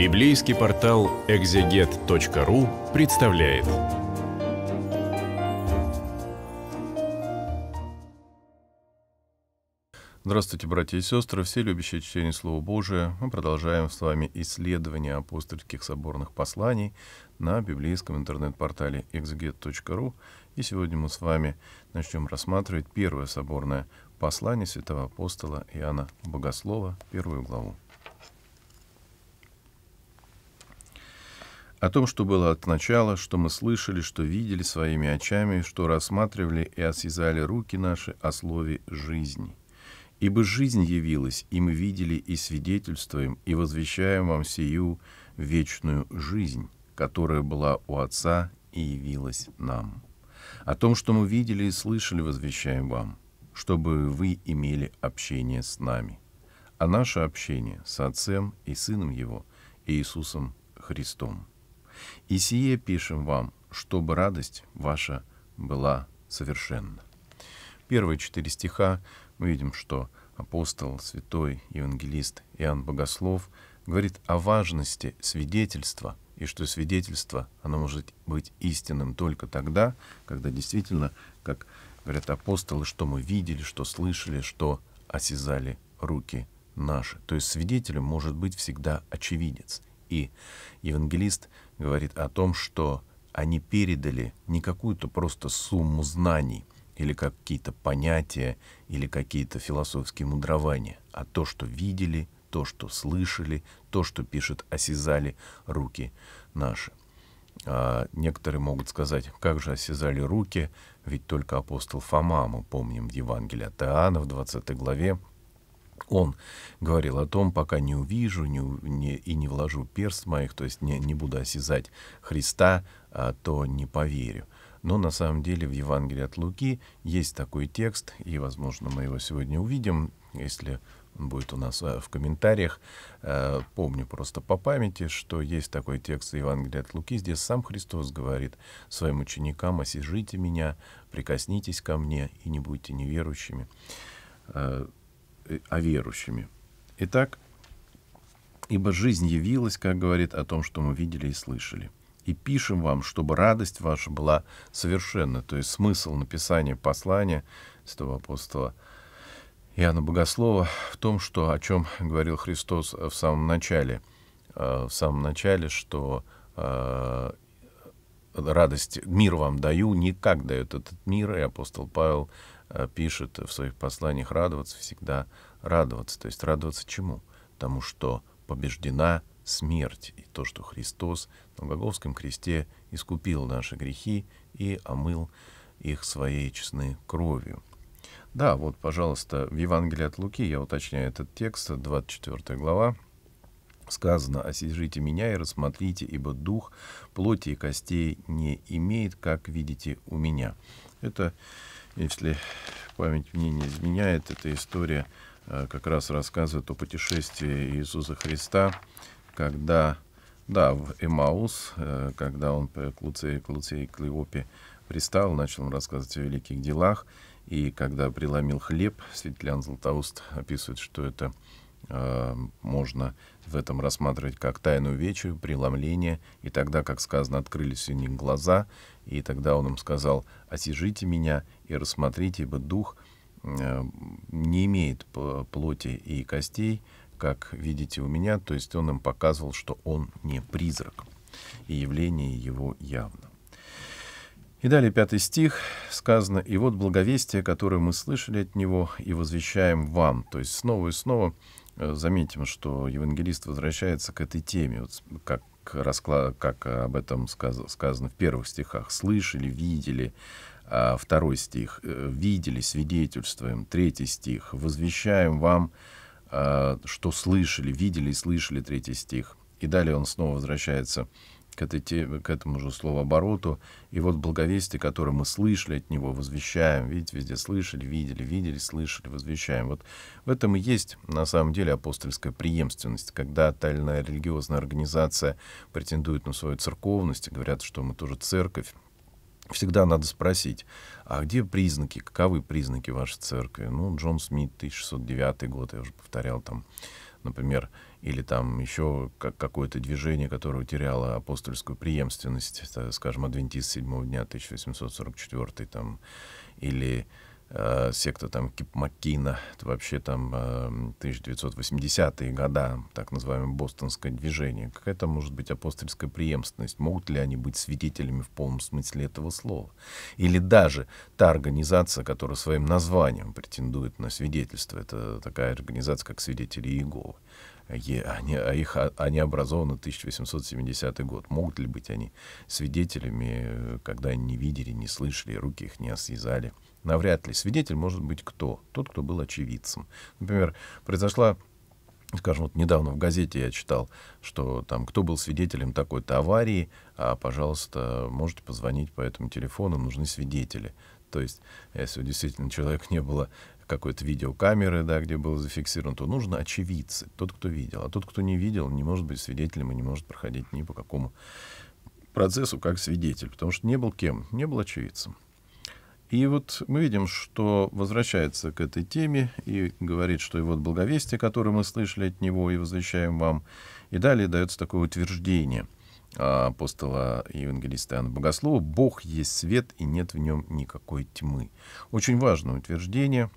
Библейский портал экзегет.ру представляет. Здравствуйте, братья и сестры, все любящие чтение Слова Божия. Мы продолжаем с вами исследование апостольских соборных посланий на библейском интернет-портале exeget.ru. И сегодня мы с вами начнем рассматривать первое соборное послание святого апостола Иоанна Богослова, первую главу. О том, что было от начала, что мы слышали, что видели своими очами, что рассматривали и осязали руки наши о слове жизни, Ибо жизнь явилась, и мы видели и свидетельствуем, и возвещаем вам сию вечную жизнь, которая была у Отца и явилась нам. О том, что мы видели и слышали, возвещаем вам, чтобы вы имели общение с нами. А наше общение с Отцем и Сыном Его, Иисусом Христом. И сие пишем вам, чтобы радость ваша была совершенна. Первые четыре стиха мы видим, что апостол, святой евангелист Иоанн Богослов говорит о важности свидетельства и что свидетельство, оно может быть истинным только тогда, когда действительно, как говорят апостолы, что мы видели, что слышали, что осязали руки наши. То есть свидетелем может быть всегда очевидец. И евангелист говорит о том, что они передали не какую-то просто сумму знаний или какие-то понятия или какие-то философские мудрования, а то, что видели, то, что слышали, то, что пишет, осязали руки наши. А некоторые могут сказать, как же осязали руки, ведь только апостол Фома, мы помним в Евангелии от Иоанна в 20 главе, он говорил о том, пока не увижу не, не, и не вложу перст моих, то есть не, не буду осязать Христа, а, то не поверю. Но на самом деле в Евангелии от Луки есть такой текст, и, возможно, мы его сегодня увидим, если он будет у нас э, в комментариях. Э, помню просто по памяти, что есть такой текст Евангелия от Луки, здесь сам Христос говорит своим ученикам, «Осижите меня, прикоснитесь ко мне и не будьте неверующими». Э, а верующими. Итак, ибо жизнь явилась, как говорит, о том, что мы видели и слышали. И пишем вам, чтобы радость ваша была совершенна. То есть смысл написания послания святого апостола Иоанна Богослова в том, что, о чем говорил Христос в самом начале, э, в самом начале, что э, радость, мир вам даю, не как дает этот мир, и апостол Павел Э, пишет в своих посланиях радоваться всегда, радоваться. То есть радоваться чему? Тому, что побеждена смерть, и то, что Христос на Голгофском кресте искупил наши грехи и омыл их своей честной кровью. Да, вот, пожалуйста, в Евангелии от Луки, я уточняю этот текст, 24 глава, сказано «Осижите меня и рассмотрите, ибо дух плоти и костей не имеет, как видите у меня». Это если память мне не изменяет, эта история э, как раз рассказывает о путешествии Иисуса Христа, когда, да, в Эмаус, э, когда он к Луцею, к Луцею к Леопе пристал, начал рассказывать о великих делах, и когда преломил хлеб, Светлян Златоуст описывает, что это а, можно в этом рассматривать как тайную вечер, преломление, и тогда, как сказано, открылись у них глаза, и тогда он им сказал, «Осижите меня и рассмотрите, ибо дух а, не имеет плоти и костей, как видите у меня», то есть он им показывал, что он не призрак, и явление его явно. И далее пятый стих сказано, «И вот благовестие, которое мы слышали от Него и возвещаем вам». То есть снова и снова Э, заметим, что евангелист возвращается к этой теме, вот как, расклад, как э, об этом сказ, сказано в первых стихах. «Слышали, видели». А второй стих. «Э, «Видели, свидетельствуем». Третий стих. «Возвещаем вам, что слышали, видели и слышали». Третий стих. И далее он снова возвращается к, этой теме, к этому же словообороту. И вот благовестие, которое мы слышали от него, возвещаем. Видите, везде слышали, видели, видели, слышали, возвещаем. Вот в этом и есть, на самом деле, апостольская преемственность, когда та или иная религиозная организация претендует на свою церковность и говорят, что мы тоже церковь. Всегда надо спросить, а где признаки, каковы признаки вашей церкви? Ну, Джон Смит, 1609 год, я уже повторял там, например, или там еще как какое-то движение, которое теряло апостольскую преемственность, это, скажем, адвентист седьмого дня 1844, там, или э, секта там Кипмакина, это вообще там э, 1980-е года, так называемое бостонское движение. Какая-то может быть апостольская преемственность? Могут ли они быть свидетелями в полном смысле этого слова? Или даже та организация, которая своим названием претендует на свидетельство, это такая организация, как свидетели Иеговы они, а их, а они образованы 1870 год. Могут ли быть они свидетелями, э, когда они не видели, не слышали, руки их не освязали? Навряд ли. Свидетель может быть кто? Тот, кто был очевидцем. Например, произошла Скажем, вот недавно в газете я читал, что там кто был свидетелем такой-то аварии, а, пожалуйста, можете позвонить по этому телефону, нужны свидетели. То есть, э, если действительно человек не было какой-то видеокамеры, да, где было зафиксировано, то нужно очевидцы, тот, кто видел. А тот, кто не видел, не может быть свидетелем и не может проходить ни по какому процессу как свидетель, потому что не был кем, не был очевидцем. И вот мы видим, что возвращается к этой теме и говорит, что и вот благовестие, которое мы слышали от него и возвещаем вам. И далее дается такое утверждение а, апостола и евангелиста Иоанна Богослова «Бог есть свет, и нет в нем никакой тьмы». Очень важное утверждение,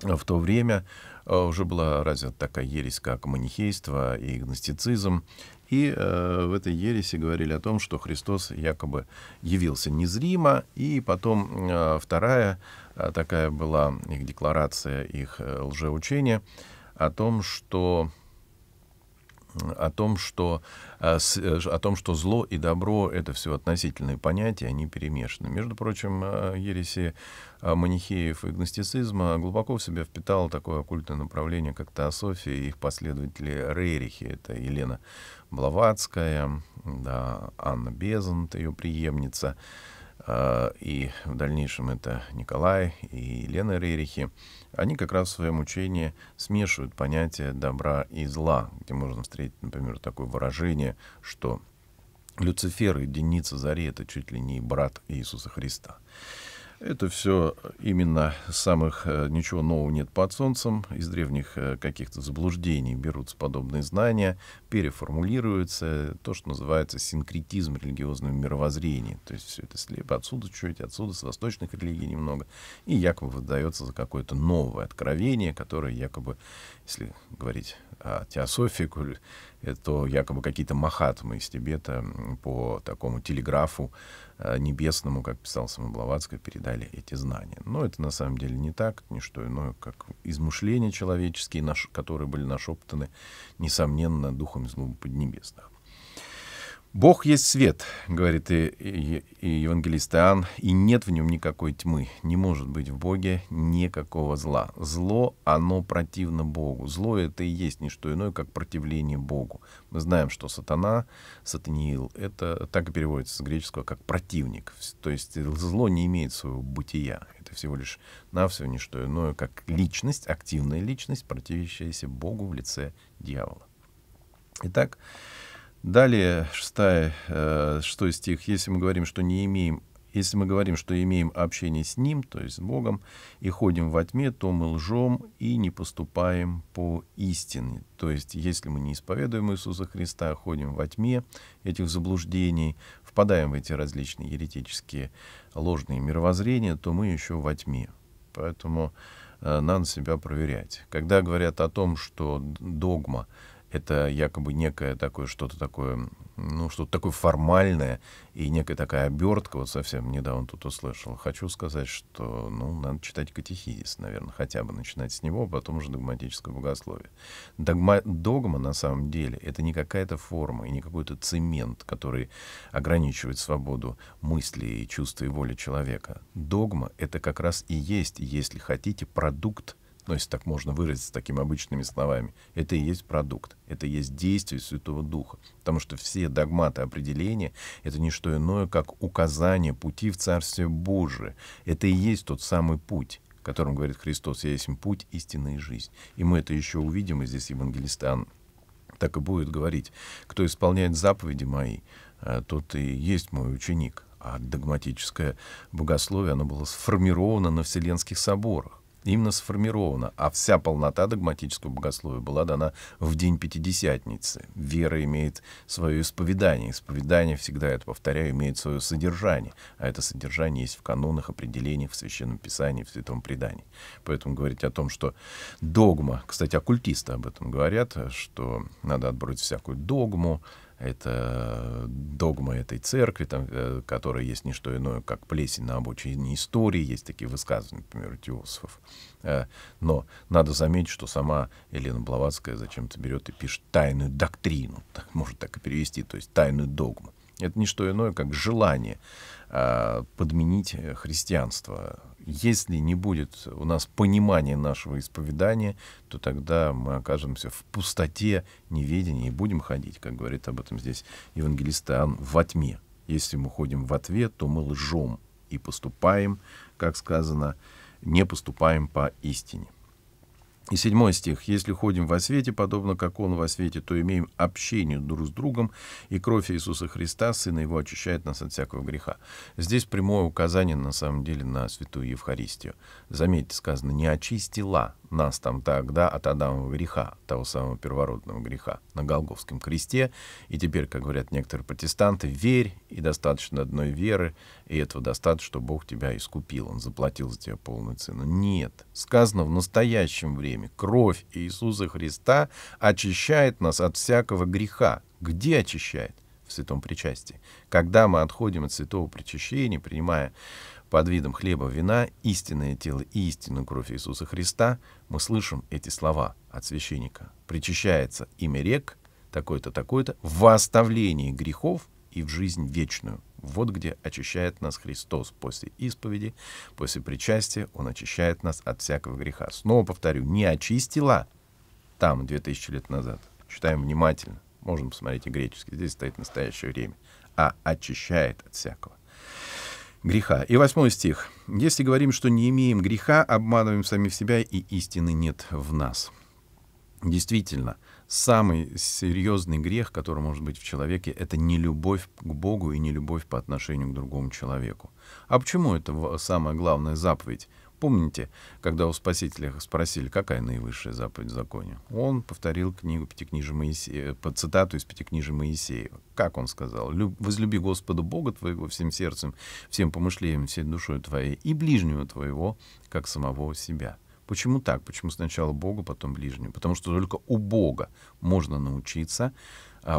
в то время э, уже была развита такая ересь, как манихейство и гностицизм. И э, в этой ересе говорили о том, что Христос якобы явился незримо. И потом э, вторая э, такая была их декларация, их э, лжеучение о том, что о том, что, э, э, о том, что зло и добро — это все относительные понятия, они перемешаны. Между прочим, э, ереси манихеев и гностицизма глубоко в себя впитало такое оккультное направление, как теософия и их последователи Рерихи. Это Елена Блаватская, да, Анна Безант, ее преемница — Э, и в дальнейшем это Николай и Елена Рерихи, они как раз в своем учении смешивают понятия добра и зла, где можно встретить, например, такое выражение, что Люцифер и Деница Зари — это чуть ли не брат Иисуса Христа. Это все именно самых э, «ничего нового нет под солнцем», из древних э, каких-то заблуждений берутся подобные знания, переформулируются, то, что называется синкретизм религиозного мировоззрения. То есть все это слепо отсюда чуть, отсюда с восточных религий немного, и якобы выдается за какое-то новое откровение, которое якобы, если говорить о теософии, это якобы какие-то махатмы из Тибета по такому телеграфу э, небесному, как писал Самобловацкий, передали эти знания. Но это на самом деле не так, не что иное, как измышления человеческие, которые были нашептаны, несомненно, духом из глубы Поднебесных. «Бог есть свет», — говорит и, и, и евангелист Иоанн, — «и нет в нем никакой тьмы, не может быть в Боге никакого зла. Зло, оно противно Богу. Зло — это и есть не что иное, как противление Богу. Мы знаем, что сатана, сатаниил, это так и переводится с греческого как «противник». То есть зло не имеет своего бытия. Это всего лишь навсего не что иное, как личность, активная личность, противящаяся Богу в лице дьявола. Итак, Далее, 6, 6 э, стих, если мы говорим, что не имеем если мы говорим, что имеем общение с Ним, то есть с Богом, и ходим во тьме, то мы лжем и не поступаем по истине. То есть, если мы не исповедуем Иисуса Христа, а ходим во тьме этих заблуждений, впадаем в эти различные еретические ложные мировоззрения, то мы еще во тьме. Поэтому э, надо себя проверять. Когда говорят о том, что догма это якобы некое такое что-то такое, ну, что-то такое формальное и некая такая обертка, вот совсем недавно тут услышал. Хочу сказать, что, ну, надо читать катехизис, наверное, хотя бы начинать с него, а потом уже догматическое богословие. Догма, догма, на самом деле, это не какая-то форма и не какой-то цемент, который ограничивает свободу мысли и чувства и воли человека. Догма — это как раз и есть, если хотите, продукт ну, если так можно выразиться такими обычными словами, это и есть продукт, это и есть действие Святого Духа. Потому что все догматы определения — это не что иное, как указание пути в Царстве Божие. Это и есть тот самый путь, которым говорит Христос, «Я есть путь, истинная жизнь». И мы это еще увидим, и здесь евангелист Анна так и будет говорить, кто исполняет заповеди мои, э, тот и есть мой ученик. А догматическое богословие, оно было сформировано на Вселенских соборах именно сформирована, а вся полнота догматического богословия была дана в день Пятидесятницы. Вера имеет свое исповедание. Исповедание, всегда это повторяю, имеет свое содержание. А это содержание есть в канонах, определениях, в Священном Писании, в Святом Предании. Поэтому говорить о том, что догма, кстати, оккультисты об этом говорят, что надо отбросить всякую догму, это э, догма этой церкви, там, э, которая есть не что иное, как плесень на обочине истории, есть такие высказывания, например, теософов. Э, но надо заметить, что сама Елена Блаватская зачем-то берет и пишет тайную доктрину, может так и перевести, то есть тайную догму. Это не что иное, как желание а, подменить э, христианство. Если не будет у нас понимания нашего исповедания, то тогда мы окажемся в пустоте неведения и будем ходить, как говорит об этом здесь евангелист Иоанн, во тьме. Если мы ходим в ответ, то мы лжем и поступаем, как сказано, не поступаем по истине. И седьмой стих. «Если ходим во свете, подобно как Он во свете, то имеем общение друг с другом, и кровь Иисуса Христа, Сына Его, очищает нас от всякого греха». Здесь прямое указание, на самом деле, на святую Евхаристию. Заметьте, сказано «не очистила», нас там тогда от Адамова греха, того самого первородного греха на Голговском кресте. И теперь, как говорят некоторые протестанты, верь, и достаточно одной веры, и этого достаточно, что Бог тебя искупил, Он заплатил за тебя полную цену. Нет, сказано в настоящем времени, кровь Иисуса Христа очищает нас от всякого греха. Где очищает? в святом причастии. Когда мы отходим от святого причащения, принимая под видом хлеба вина, истинное тело и истинную кровь Иисуса Христа, мы слышим эти слова от священника. Причащается имя рек, такой-то, такой-то, в оставлении грехов и в жизнь вечную. Вот где очищает нас Христос после исповеди, после причастия. Он очищает нас от всякого греха. Снова повторю, не очистила там 2000 лет назад. Читаем внимательно. Можем посмотреть и греческий. Здесь стоит настоящее время. А очищает от всякого греха. И восьмой стих. «Если говорим, что не имеем греха, обманываем самих себя, и истины нет в нас». Действительно, самый серьезный грех, который может быть в человеке, это не любовь к Богу и не любовь по отношению к другому человеку. А почему это самая главная заповедь? Помните, когда у Спасителя спросили, какая наивысшая заповедь в законе? Он повторил книгу Пятикнижия Моисея, э, по цитату из Пятикнижия Моисеева. Как он сказал? «Возлюби Господа Бога твоего всем сердцем, всем помышлением, всей душой твоей и ближнего твоего, как самого себя». Почему так? Почему сначала Бога, потом ближнего? Потому что только у Бога можно научиться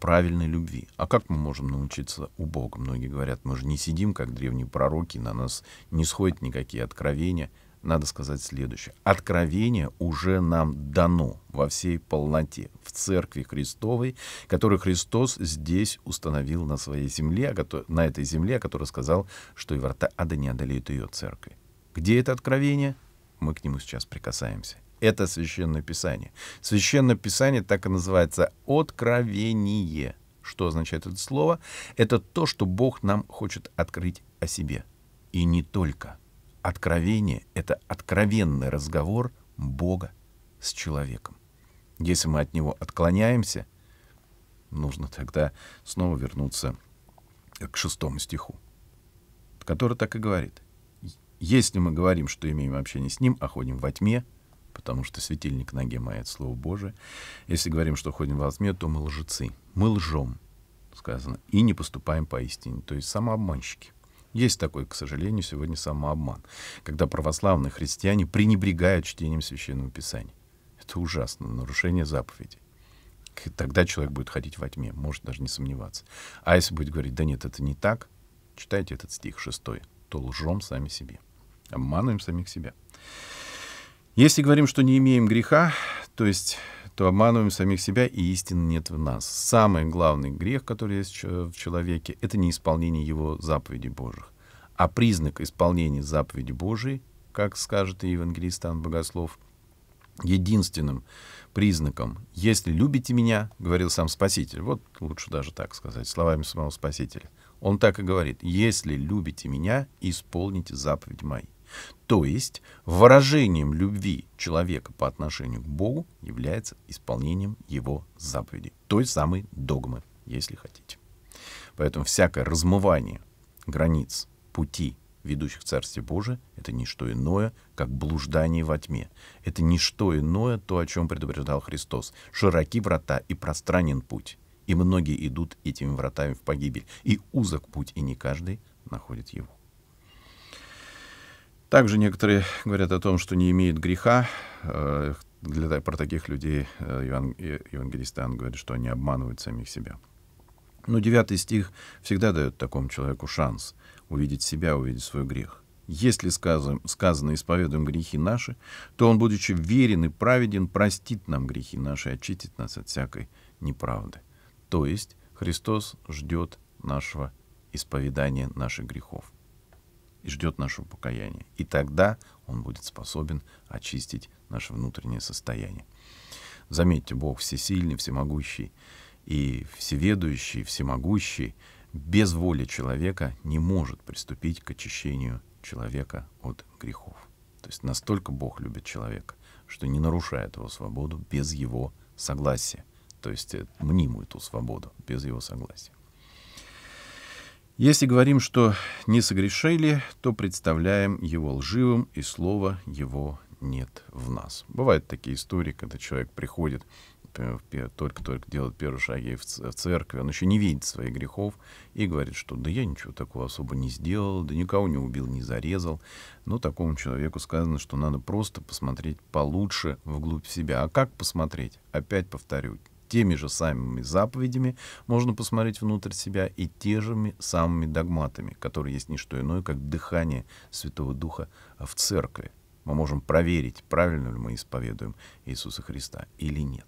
правильной любви. А как мы можем научиться у Бога? Многие говорят, мы же не сидим, как древние пророки, на нас не сходят никакие откровения. Надо сказать следующее. Откровение уже нам дано во всей полноте в Церкви Христовой, которую Христос здесь установил на своей земле, на этой земле, о которой сказал, что и врата ада не одолеют ее церкви. Где это откровение? Мы к нему сейчас прикасаемся. Это Священное Писание. Священное Писание так и называется «откровение». Что означает это слово? Это то, что Бог нам хочет открыть о себе. И не только. Откровение — это откровенный разговор Бога с человеком. Если мы от него отклоняемся, нужно тогда снова вернуться к шестому стиху, который так и говорит. Если мы говорим, что имеем общение с ним, а ходим во тьме — потому что светильник ноге моей — это Слово Божие. Если говорим, что ходим во тьме, то мы лжецы. Мы лжем, сказано, и не поступаем по истине, то есть самообманщики. Есть такой, к сожалению, сегодня самообман, когда православные христиане пренебрегают чтением Священного Писания. Это ужасно, нарушение заповедей. Тогда человек будет ходить во тьме, может даже не сомневаться. А если будет говорить, да нет, это не так, читайте этот стих шестой, то лжем сами себе, обманываем самих себя. Если говорим, что не имеем греха, то есть то обманываем самих себя, и истины нет в нас. Самый главный грех, который есть в человеке, это не исполнение его заповедей Божьих. А признак исполнения заповеди Божией, как скажет и евангелист Иоанн Богослов, единственным признаком «если любите меня», говорил сам Спаситель, вот лучше даже так сказать, словами самого Спасителя, он так и говорит «если любите меня, исполните заповедь мою. То есть выражением любви человека по отношению к Богу является исполнением его заповеди, той самой догмы, если хотите. Поэтому всякое размывание границ пути, ведущих в Царствие Божие, это не что иное, как блуждание во тьме. Это не что иное, то, о чем предупреждал Христос. Широки врата и пространен путь, и многие идут этими вратами в погибель, и узок путь, и не каждый находит его. Также некоторые говорят о том, что не имеют греха. Э, для, про таких людей э, э, Евангелист Иоанн говорит, что они обманывают самих себя. Но ну, девятый стих всегда дает такому человеку шанс увидеть себя, увидеть свой грех. Если сказано, сказано «исповедуем грехи наши», то он, будучи верен и праведен, простит нам грехи наши и очистит нас от всякой неправды. То есть Христос ждет нашего исповедания наших грехов и ждет нашего покаяния. И тогда он будет способен очистить наше внутреннее состояние. Заметьте, Бог всесильный, всемогущий и всеведущий, всемогущий, без воли человека не может приступить к очищению человека от грехов. То есть настолько Бог любит человека, что не нарушает его свободу без его согласия. То есть э, мнимую эту свободу без его согласия. Если говорим, что не согрешили, то представляем его лживым, и слова его нет в нас. Бывают такие истории, когда человек приходит, только-только делает первые шаги в церкви, он еще не видит своих грехов и говорит, что да я ничего такого особо не сделал, да никого не убил, не зарезал. Но такому человеку сказано, что надо просто посмотреть получше вглубь себя. А как посмотреть? Опять повторю, теми же самыми заповедями можно посмотреть внутрь себя и те же самыми догматами, которые есть не что иное, как дыхание Святого Духа в церкви. Мы можем проверить, правильно ли мы исповедуем Иисуса Христа или нет.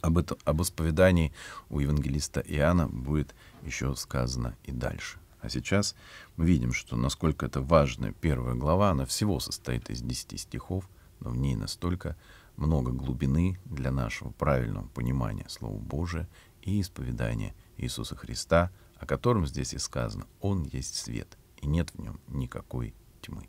Об, этом, об исповедании у евангелиста Иоанна будет еще сказано и дальше. А сейчас мы видим, что насколько это важная первая глава, она всего состоит из 10 стихов, но в ней настолько много глубины для нашего правильного понимания Слова Божия и исповедания Иисуса Христа, о котором здесь и сказано «Он есть свет, и нет в нем никакой тьмы».